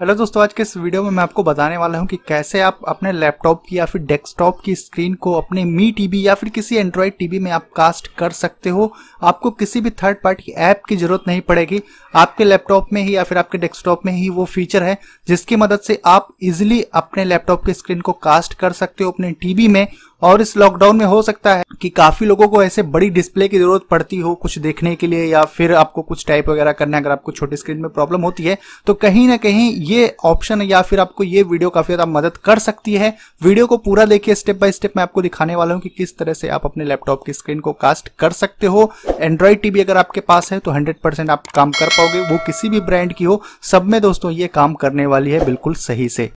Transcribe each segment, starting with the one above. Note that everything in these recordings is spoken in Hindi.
हेलो दोस्तों आज के इस वीडियो में मैं आपको बताने वाला हूं कि कैसे आप अपने लैपटॉप की या फिर डेस्कटॉप की स्क्रीन को अपने मी टीवी या फिर किसी एंड्रॉयड टीवी में आप कास्ट कर सकते हो आपको किसी भी थर्ड पार्टी ऐप की जरूरत नहीं पड़ेगी आपके लैपटॉप में ही या फिर आपके डेस्कटॉप में ही वो फीचर है जिसकी मदद से आप इजिली अपने लैपटॉप की स्क्रीन को कास्ट कर सकते हो अपने टीवी में और इस लॉकडाउन में हो सकता है कि काफी लोगों को ऐसे बड़ी डिस्प्ले की जरूरत पड़ती हो कुछ देखने के लिए या फिर आपको कुछ टाइप वगैरह करना है अगर आपको छोटी स्क्रीन में प्रॉब्लम होती है तो कहीं ना कहीं ये ऑप्शन या फिर आपको ये वीडियो काफी ज्यादा मदद कर सकती है वीडियो को पूरा देखिए स्टेप बाय स्टेप मैं आपको दिखाने वाला हूँ कि किस तरह से आप अपने लैपटॉप की स्क्रीन को कास्ट कर सकते हो एंड्रॉइड टीवी अगर आपके पास है तो हंड्रेड आप काम कर पाओगे वो किसी भी ब्रांड की हो सब में दोस्तों ये काम करने वाली है बिल्कुल सही से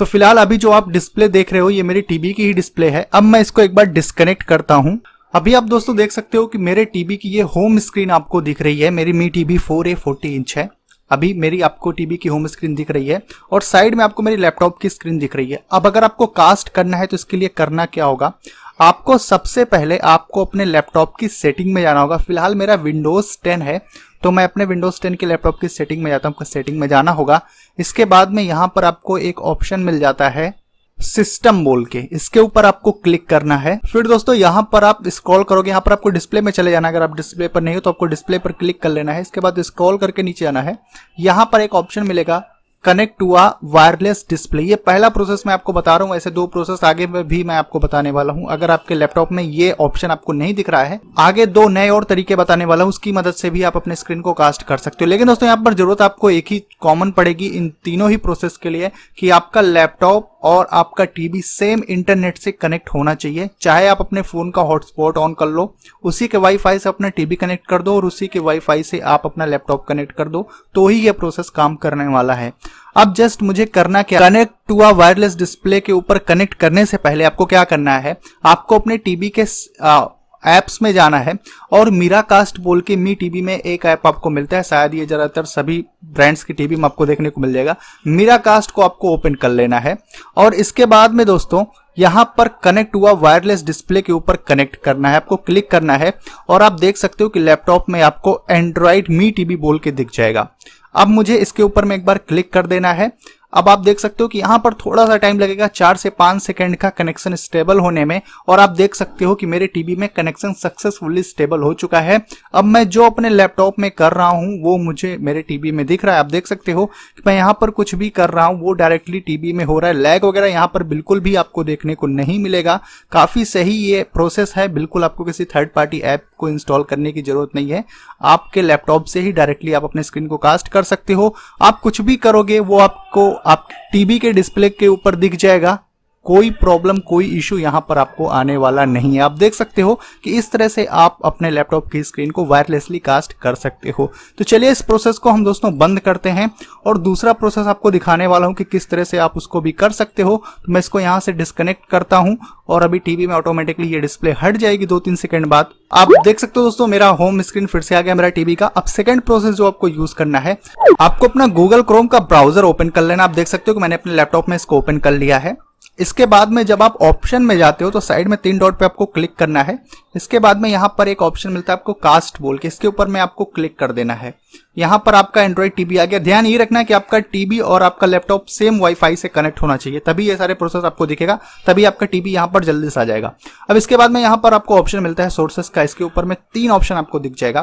तो फिलहाल अभी जो आप डिस्प्ले देख रहे हो ये मेरी टीवी की ही डिस्प्ले है अब मैं इसको एक बार डिस्कनेक्ट करता हूँ अभी आप दोस्तों देख सकते हो कि मेरे टीवी की ये होम स्क्रीन आपको दिख रही है मेरी Mi TV four A forty inch है अभी मेरी आपको टीवी की होम स्क्रीन दिख रही है और साइड में आपको मेरी लैपटॉप की स्क्रीन दिख रही है अब अगर आपको कास्ट करना है तो इसके लिए करना क्या होगा आपको सबसे पहले आपको अपने लैपटॉप की सेटिंग में जाना होगा फिलहाल मेरा विंडोज 10 है तो मैं अपने विंडोज 10 के लैपटॉप की सेटिंग में जाता हूँ आपको सेटिंग में जाना होगा इसके बाद में यहाँ पर आपको एक ऑप्शन मिल जाता है सिस्टम बोल के इसके ऊपर आपको क्लिक करना है फिर दोस्तों यहाँ पर आप स्क्रॉल करोगे यहाँ पर आपको डिस्प्ले में चले जाना अगर आप डिस्प्ले पर नहीं हो तो आपको डिस्प्ले पर क्लिक कर लेना है इसके बाद स्क्रॉल करके नीचे आना है यहाँ पर एक ऑप्शन मिलेगा कनेक्ट हुआ वायरलेस डिस्प्ले ये पहला प्रोसेस मैं आपको बता रहा हूँ ऐसे दो प्रोसेस आगे भी मैं आपको बताने वाला हूँ अगर आपके लैपटॉप में ये ऑप्शन आपको नहीं दिख रहा है आगे दो नए और तरीके बताने वाला हूँ उसकी मदद से भी आप अपने स्क्रीन को कास्ट कर सकते हो लेकिन दोस्तों यहाँ पर जरूरत आपको एक ही कॉमन पड़ेगी इन तीनों ही प्रोसेस के लिए कि आपका लैपटॉप और आपका टीवी सेम इंटरनेट से कनेक्ट होना चाहिए चाहे आप अपने फ़ोन का हॉटस्पॉट ऑन कर लो उसी के वाईफाई से अपना टीवी कनेक्ट कर दो और उसी के वाईफाई से आप अपना लैपटॉप कनेक्ट कर दो तो ही यह प्रोसेस काम करने वाला है अब जस्ट मुझे करना क्या connect to a wireless display के ऊपर कनेक्ट करने से पहले आपको क्या करना है आपको अपने टीवी के आ, ऐप्स में जाना है और मीरा कास्ट बोल के मी टीवी में एक ऐप आपको मिलता है शायद ये ज्यादातर सभी ब्रांड्स की टीवी में आपको देखने को मिल जाएगा मीरा कास्ट को आपको ओपन कर लेना है और इसके बाद में दोस्तों यहाँ पर कनेक्ट हुआ वायरलेस डिस्प्ले के ऊपर कनेक्ट करना है आपको क्लिक करना है और आप देख सकते हो कि लैपटॉप में आपको एंड्रॉइड मी टीवी बोल के दिख जाएगा अब मुझे इसके ऊपर में एक बार क्लिक कर देना है अब आप देख सकते हो कि यहाँ पर थोड़ा सा टाइम लगेगा चार से पांच सेकेंड का कनेक्शन स्टेबल होने में और आप देख सकते हो कि मेरे टीवी में कनेक्शन सक्सेसफुली स्टेबल हो चुका है अब मैं जो अपने लैपटॉप में कर रहा हूँ वो मुझे मेरे टीवी में दिख रहा है आप देख सकते हो कि मैं यहाँ पर कुछ भी कर रहा हूँ वो डायरेक्टली टीवी में हो रहा है लैग वगैरह यहाँ पर बिल्कुल भी आपको देखने को नहीं मिलेगा काफी सही ये प्रोसेस है बिल्कुल आपको किसी थर्ड पार्टी ऐप को इंस्टॉल करने की जरूरत नहीं है आपके लैपटॉप से ही डायरेक्टली आप अपने स्क्रीन को कास्ट कर सकते हो आप कुछ भी करोगे वो आप आपको आप टीवी के डिस्प्ले के ऊपर दिख जाएगा कोई प्रॉब्लम कोई इश्यू यहाँ पर आपको आने वाला नहीं है आप देख सकते हो कि इस तरह से आप अपने लैपटॉप की स्क्रीन को वायरलेसली कास्ट कर सकते हो तो चलिए इस प्रोसेस को हम दोस्तों बंद करते हैं और दूसरा प्रोसेस आपको दिखाने वाला हूँ कि किस तरह से आप उसको भी कर सकते हो तो मैं इसको यहाँ से डिस्कनेक्ट करता हूँ और अभी टीवी में ऑटोमेटिकली ये डिस्प्ले हट जाएगी दो तीन सेकंड बाद आप देख सकते हो दोस्तों मेरा होम स्क्रीन फिर से आ गया मेरा टीवी का अब सेकंड प्रोसेस जो आपको यूज करना है आपको अपना गूगल क्रोम का ब्राउजर ओपन कर लेना आप देख सकते हो कि मैंने अपने लैपटॉप में इसको ओपन कर लिया है इसके बाद में जब आप ऑप्शन में जाते हो तो साइड में तीन डॉट पे आपको क्लिक करना है इसके बाद में यहाँ पर एक ऑप्शन मिलता है आपको कास्ट बोल के इसके ऊपर में आपको क्लिक कर देना है यहाँ पर आपका एंड्रॉइड टीबी आ गया ध्यान ये रखना कि आपका टीबी और आपका लैपटॉप सेम वाईफाई से कनेक्ट होना चाहिए तभी ये सारे प्रोसेस आपको दिखेगा तभी आपका टीबी यहाँ पर जल्दी से आ जाएगा अब इसके बाद में यहाँ पर आपको ऑप्शन मिलता है सोर्सेस का इसके ऊपर में तीन ऑप्शन आपको दिख जाएगा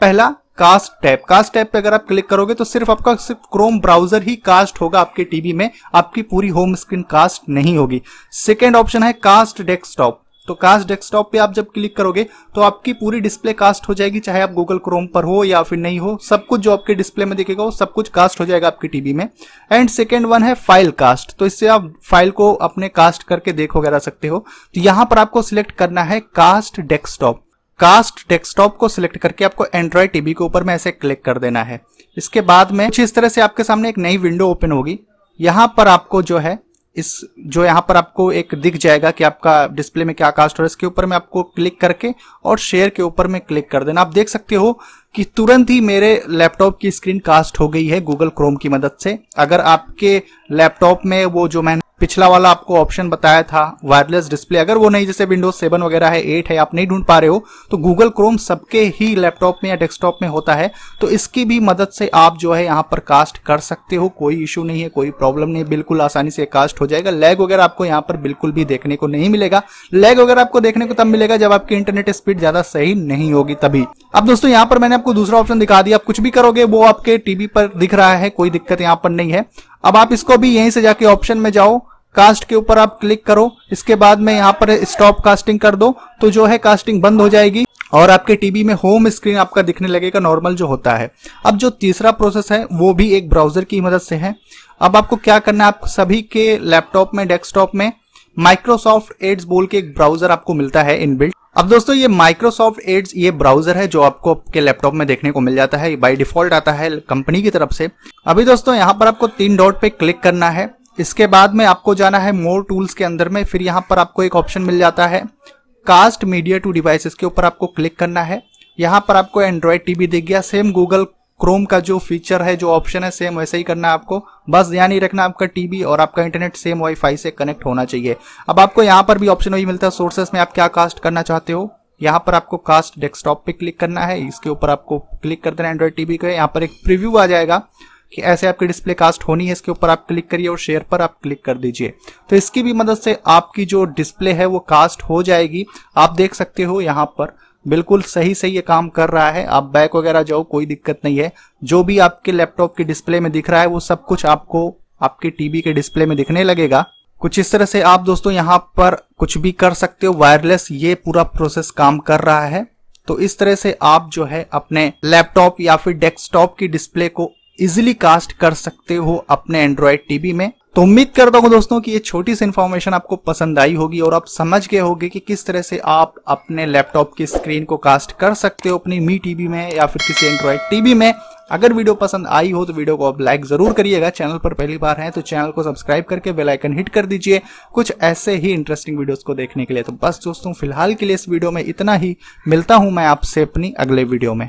पहला कास्ट टैप कास्ट टैब पे अगर आप क्लिक करोगे तो सिर्फ आपका सिर्फ क्रोम ब्राउजर ही कास्ट होगा आपके टीवी में आपकी पूरी होम स्क्रीन कास्ट नहीं होगी सेकेंड ऑप्शन है कास्ट डेस्कटॉप तो कास्ट डेस्कटॉप पे आप जब क्लिक करोगे तो आपकी पूरी डिस्प्ले कास्ट हो जाएगी चाहे आप गूगल क्रोम पर हो या फिर नहीं हो सब कुछ जो आपके डिस्प्ले में देखेगा वो सब कुछ कास्ट हो जाएगा आपकी टीवी में एंड सेकेंड वन है फाइल कास्ट तो इससे आप फाइल को अपने कास्ट करके देख वगैरह सकते हो तो यहां पर आपको सिलेक्ट करना है कास्ट डेस्कटॉप कास्ट डेस्कटॉप को सिलेक्ट करके आपको एंड्रॉयड टीवी के ऊपर में ऐसे क्लिक कर देना है इसके बाद में कुछ इस तरह से आपके सामने एक नई विंडो ओपन होगी यहाँ पर आपको जो है इस जो यहाँ पर आपको एक दिख जाएगा कि आपका डिस्प्ले में क्या कास्ट हो रहा है इसके ऊपर में आपको क्लिक करके और शेयर के ऊपर में क्लिक कर देना आप देख सकते हो कि तुरंत ही मेरे लैपटॉप की स्क्रीन कास्ट हो गई है गूगल क्रोम की मदद से अगर आपके लैपटॉप में वो जो मैंने पिछला वाला आपको ऑप्शन बताया था वायरलेस डिस्प्ले अगर वो नहीं जैसे विंडोज सेवन वगैरह है एट है आप नहीं ढूंढ पा रहे हो तो गूगल क्रोम सबके ही लैपटॉप में या डेस्कटॉप में होता है तो इसकी भी मदद से आप जो है यहाँ पर कास्ट कर सकते हो कोई इशू नहीं है कोई प्रॉब्लम नहीं बिल्कुल आसानी से कास्ट हो जाएगा लैग वगैरह आपको यहाँ पर बिल्कुल भी देखने को नहीं मिलेगा लैग वगैरह आपको देखने को तब मिलेगा जब आपकी इंटरनेट स्पीड ज्यादा सही नहीं होगी तभी अब दोस्तों यहाँ पर मैंने आपको दूसरा ऑप्शन दिखा दिया आप कुछ भी करोगे वो आपके टीवी पर दिख रहा है कोई दिक्कत यहाँ पर नहीं है अब आप इसको भी यहीं से जाके ऑप्शन में जाओ कास्ट के ऊपर आप क्लिक करो इसके बाद में यहाँ पर स्टॉप कास्टिंग कर दो तो जो है कास्टिंग बंद हो जाएगी और आपके टीवी में होम स्क्रीन आपका दिखने लगेगा नॉर्मल जो होता है अब जो तीसरा प्रोसेस है वो भी एक ब्राउजर की मदद से है अब आपको क्या करना है आप सभी के लैपटॉप में डेस्कटॉप में माइक्रोसॉफ्ट एड्स बोल के एक ब्राउजर आपको मिलता है इनबिल्ट अब दोस्तों ये माइक्रोसॉफ्ट एड्स ये ब्राउजर है जो आपको आपके लैपटॉप में देखने को मिल जाता है बाय डिफॉल्ट आता है कंपनी की तरफ से अभी दोस्तों यहाँ पर आपको तीन डॉट पे क्लिक करना है इसके बाद में आपको जाना है मोर टूल्स के अंदर में फिर यहाँ पर आपको एक ऑप्शन मिल जाता है कास्ट मीडिया टू डिवाइसेस के ऊपर आपको क्लिक करना है यहाँ पर आपको एंड्रॉयड टीवी दिख गया सेम गूगल क्रोम का जो फीचर है जो ऑप्शन है सेम वैसे ही करना है आपको बस ध्यान ही रखना आपका टीवी और आपका इंटरनेट सेम वाईफाई से कनेक्ट होना चाहिए अब आपको यहाँ पर भी ऑप्शन वही मिलता है सोर्सेस में आप क्या कास्ट करना चाहते हो यहाँ पर आपको कास्ट डेस्कटॉप पे क्लिक करना है इसके ऊपर आपको क्लिक कर देना एंड्रॉइड टीवी का यहाँ पर एक प्रिव्यू आ जाएगा कि ऐसे आपकी डिस्प्ले कास्ट होनी है इसके ऊपर आप क्लिक करिए और शेयर पर आप क्लिक कर दीजिए तो इसकी भी मदद से आपकी जो डिस्प्ले है वो कास्ट हो जाएगी आप देख सकते हो यहाँ पर बिल्कुल सही से ये काम कर रहा है आप बैक वगैरह जाओ कोई दिक्कत नहीं है जो भी आपके लैपटॉप के डिस्प्ले में दिख रहा है वो सब कुछ आपको आपके टीवी के डिस्प्ले में दिखने लगेगा कुछ इस तरह से आप दोस्तों यहाँ पर कुछ भी कर सकते हो वायरलेस ये पूरा प्रोसेस काम कर रहा है तो इस तरह से आप जो है अपने लैपटॉप या फिर डेस्कटॉप की डिस्प्ले को इजिली कास्ट कर सकते हो अपने एंड्रॉयड टीवी में तो उम्मीद करता हूँ दोस्तों कि ये छोटी सी इन्फॉर्मेशन आपको पसंद आई होगी और आप समझ गए होंगे कि किस तरह से आप अपने लैपटॉप की स्क्रीन को कास्ट कर सकते हो अपनी मी टीवी में या फिर किसी एंड्रॉयड टीवी में अगर वीडियो पसंद आई हो तो वीडियो को आप लाइक जरूर करिएगा चैनल पर पहली बार हैं तो चैनल को सब्सक्राइब करके बेलाइकन हिट कर दीजिए कुछ ऐसे ही इंटरेस्टिंग वीडियोज को देखने के लिए तो बस दोस्तों फिलहाल के लिए इस वीडियो में इतना ही मिलता हूं मैं आपसे अपनी अगले वीडियो में